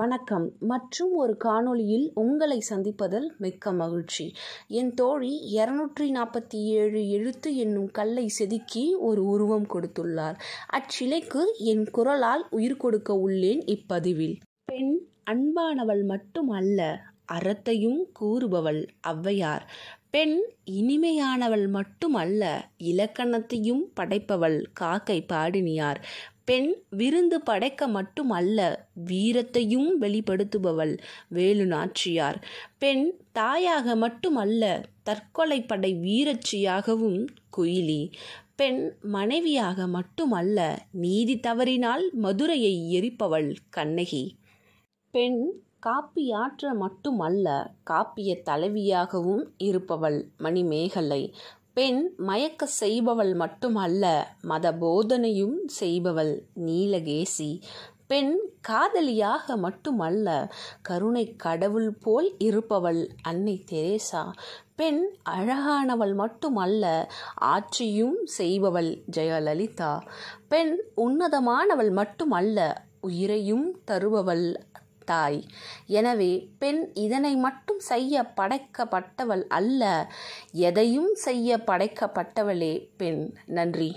வணக்கம் மற்றும் ஒரு காணொளியில் உங்களை சந்திப்பதில் மிக்க மகிழ்ச்சி என் தோழி இருநூற்றி நாற்பத்தி ஏழு எழுத்து என்னும் கல்லை செதுக்கி ஒரு உருவம் கொடுத்துள்ளார் அச்சிலைக்கு என் குரலால் உயிர் கொடுக்க உள்ளேன் இப்பதிவில் பெண் அன்பானவள் மட்டும் அல்ல அறத்தையும் கூறுபவள் அவ்வையார் பெண் இனிமையானவள் மட்டுமல்ல இலக்கணத்தையும் படைப்பவள் காக்கை பாடினியார் பெண் விருந்து படைக்க மட்டுமல்ல வீரத்தையும் வெளிப்படுத்துபவள் வேலு நாச்சியார் பெண் தாயாக மட்டுமல்ல தற்கொலை படை வீரச்சியாகவும் குயிலி பெண் மனைவியாக மட்டுமல்ல நீதி தவறினால் மதுரையை எரிப்பவள் கண்ணகி பெண் காப்பியாற்ற மட்டுமல்ல காப்பிய தலைவியாகவும் இருப்பவள் மணிமேகலை பெண் மயக்க செய்பவள் மட்டுமல்ல மத போதனையும் செய்பவள் நீலகேசி பெண் காதலியாக மட்டுமல்ல கருணை கடவுள் போல் இருப்பவள் அன்னை தெரேசா பெண் அழகானவள் மட்டுமல்ல ஆட்சியும் செய்பவள் ஜெயலலிதா பெண் உன்னதமானவள் மட்டுமல்ல உயிரையும் தருபவள் தாய் எனவே பெண் இதனை மட்டும் செய்ய படைக்கப்பட்டவள் அல்ல எதையும் செய்ய படைக்கப்பட்டவளே பெண் நன்றி